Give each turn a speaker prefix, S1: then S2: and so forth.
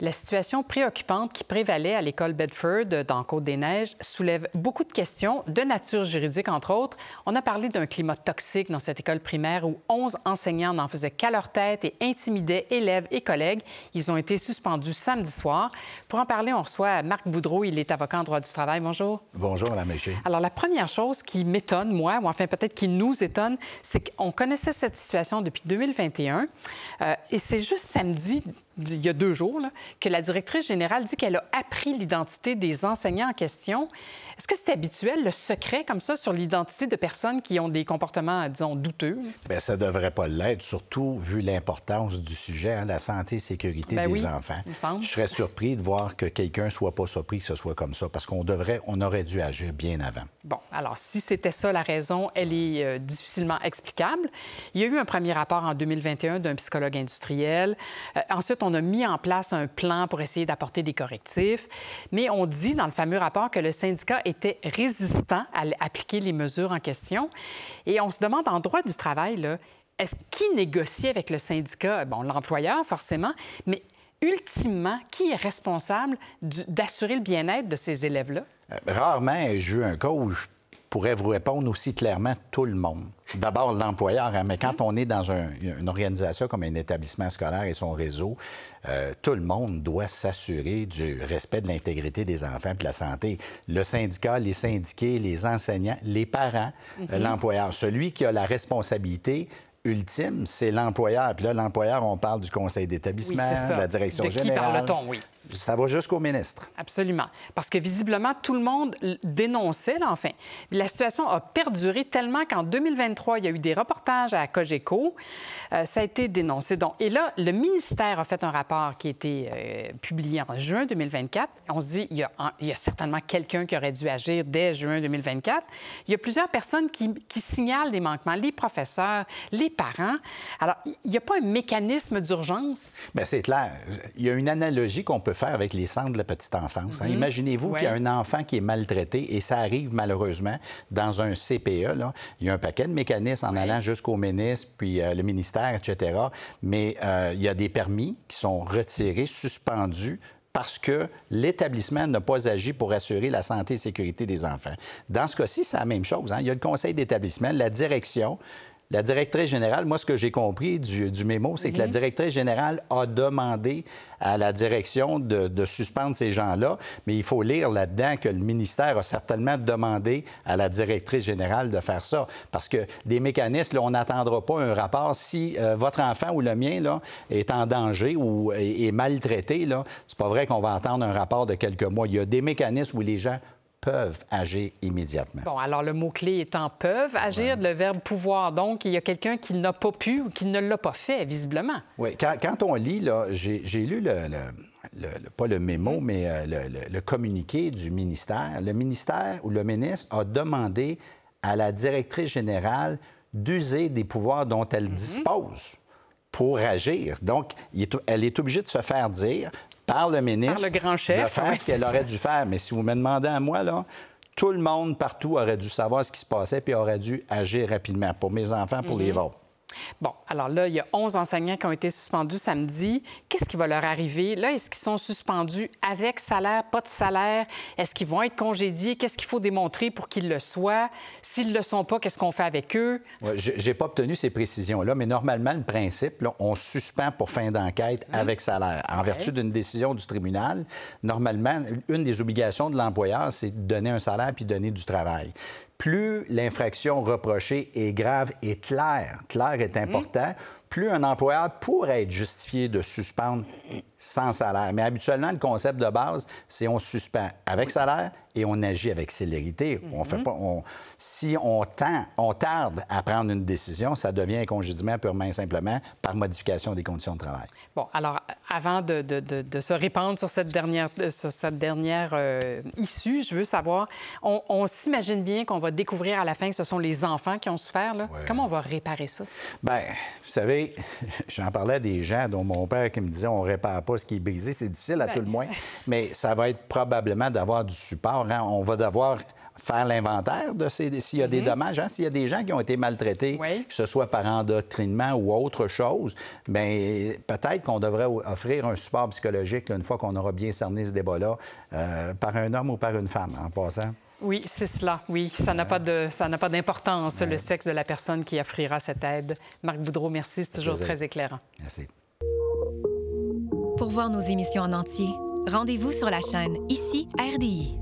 S1: La situation préoccupante qui prévalait à l'école Bedford dans Côte-des-Neiges soulève beaucoup de questions de nature juridique, entre autres. On a parlé d'un climat toxique dans cette école primaire où 11 enseignants n'en faisaient qu'à leur tête et intimidaient élèves et collègues. Ils ont été suspendus samedi soir. Pour en parler, on reçoit Marc Boudreau. Il est avocat en droit du travail. Bonjour.
S2: Bonjour, la Méché.
S1: Alors, la première chose qui m'étonne, moi, ou enfin peut-être qui nous étonne, c'est qu'on connaissait cette situation depuis 2021 euh, et c'est juste samedi il y a deux jours, que la directrice générale dit qu'elle a appris l'identité des enseignants en question. Est-ce que c'est habituel, le secret comme ça, sur l'identité de personnes qui ont des comportements, euh, disons, douteux?
S2: Bien, ça ne devrait pas l'être, surtout vu l'importance du sujet, hein, la santé et sécurité ben des enfants. Je serais surpris de voir que quelqu'un soit pas surpris que ce soit comme ça, parce qu'on devrait, on aurait dû agir bien avant. Bon,
S1: alors, si c'était ça la raison, elle est euh, difficilement explicable. Il y a eu un premier rapport en 2021 d'un psychologue industriel. Euh, ensuite, on a mis en place un plan pour essayer d'apporter des correctifs, mais on dit dans le fameux rapport que le syndicat était résistant à appliquer les mesures en question. Et on se demande en droit du travail, là, est-ce qui négocie avec le syndicat? Bon, l'employeur, forcément, mais ultimement, qui est responsable d'assurer le bien-être de ces élèves-là?
S2: Euh, rarement, je eu un cas où je pourrais vous répondre aussi clairement tout le monde d'abord l'employeur, hein, mais quand mhm. on est dans une organisation comme un établissement scolaire et son réseau, euh, tout le monde doit s'assurer du respect de l'intégrité des enfants et de la santé. Le syndicat, les syndiqués, les enseignants, les parents, euh, mhm. l'employeur. Celui qui a la responsabilité ultime, c'est l'employeur. Puis là, l'employeur, on parle du conseil d'établissement, de la direction de Parle-t-on, oui. Ça va jusqu'au ministre.
S1: Absolument. Parce que visiblement, tout le monde dénonçait, là, enfin. La situation a perduré tellement qu'en 2023, il y a eu des reportages à Cogeco. Euh, ça a été dénoncé. Donc, et là, le ministère a fait un rapport qui a été euh, publié en juin 2024. On se dit, il y a, certainement quelqu'un qui aurait dû agir dès juin 2024. Il y a plusieurs personnes qui, qui signalent des manquements, les professeurs, les parents. Alors, il n'y a pas un mécanisme d'urgence?
S2: Bien, c'est clair. Il y a une analogie qu'on peut faire avec les centres de la petite enfance. Hein. Mm-hmm. Imaginez-vous qu'il y a un enfant qui est maltraité et ça arrive malheureusement dans un CPE. Il y a un paquet de mécanismes en allant jusqu'au ministre, puis euh, le ministère, etc. Mais euh, il y a des permis qui sont retirés, suspendus parce que l'établissement n'a pas agi pour assurer la santé et sécurité des enfants. Dans ce cas-ci, c'est la même chose. Hein. Il y a le conseil d'établissement, la direction, la directrice générale, moi, ce que j'ai compris du, mémo, c'est que la directrice générale a demandé à la direction de, suspendre ces gens-là, mais il faut lire là-dedans que le ministère a certainement demandé à la directrice générale de faire ça, parce que des mécanismes, là, on n'attendra pas un rapport. Si euh, votre enfant ou le mien là, est en danger ou est, maltraité, maltraité, c'est pas vrai qu'on va attendre un rapport de quelques mois. Il y a des mécanismes où les gens peuvent agir immédiatement.
S1: Bon, alors le mot-clé étant peuvent agir, le verbe pouvoir. Donc, il y a quelqu'un qui n'a pas pu ou qui ne l'a pas fait, visiblement.
S2: Oui, quand, on lit, là, j'ai lu le, pas le mémo, mais euh, le, communiqué du ministère. Le ministère ou le ministre a demandé à la directrice générale d'user des pouvoirs dont elle mhm. dispose pour agir. Donc, elle est obligée de se faire dire, par le ministre le grand chef, de faire ce qu'elle aurait dû faire. Mais si vous me demandez à moi, là, tout le monde partout aurait dû savoir ce qui se passait puis aurait dû agir rapidement pour mes enfants, pour mm-hmm. les vôtres.
S1: Bon, alors là, il y a 11 enseignants qui ont été suspendus samedi. Qu'est-ce qui va leur arriver? Là, est-ce qu'ils sont suspendus avec salaire, pas de salaire? Est-ce qu'ils vont être congédiés? Qu'est-ce qu'il faut démontrer pour qu'ils le soient? S'ils ne le sont pas, qu'est-ce qu'on fait avec eux?
S2: J'ai pas obtenu ces précisions-là, mais normalement, le principe, on suspend pour fin d'enquête hum. avec salaire. En vertu d'une décision du tribunal, normalement, une des obligations de l'employeur, c'est de donner un salaire puis donner du travail plus l'infraction reprochée est grave et claire, claire est important, plus un employeur pourrait être justifié de suspendre sans salaire. Mais habituellement, le concept de base, c'est on suspend avec salaire, et on agit avec célérité. On fait mhm. pas. si on, tend, on tarde à prendre une décision, ça devient un congédiement purement et simplement par modification des conditions de travail.
S1: Bon, alors avant de, se répandre sur cette dernière, euh, sur cette dernière euh, issue, je veux savoir, on, s'imagine bien qu'on va découvrir à la fin que ce sont les enfants qui ont souffert. Comment on va réparer ça?
S2: Bien, vous savez, j'en parlais à des gens, dont mon père qui me disait on répare pas ce qui est brisé. C'est difficile à ben. tout le moins, mais ça va être probablement d'avoir du support Hein, on va devoir faire l'inventaire de s'il y a des mhm. dommages, hein. s'il y a des gens qui ont été maltraités, que ce soit par endoctrinement ou autre chose, mais ben, peut-être qu'on devrait offrir un support psychologique une fois qu'on aura bien cerné ce débat-là euh, par un homme ou par une femme, en passant.
S1: Oui, c'est cela. Oui, ça n'a pas de, ça n'a pas d'importance le sexe de la personne qui offrira cette aide. Marc Boudreau, merci, c'est toujours très éclairant. Merci. Pour voir nos émissions en entier, rendez-vous sur la chaîne ici RDI.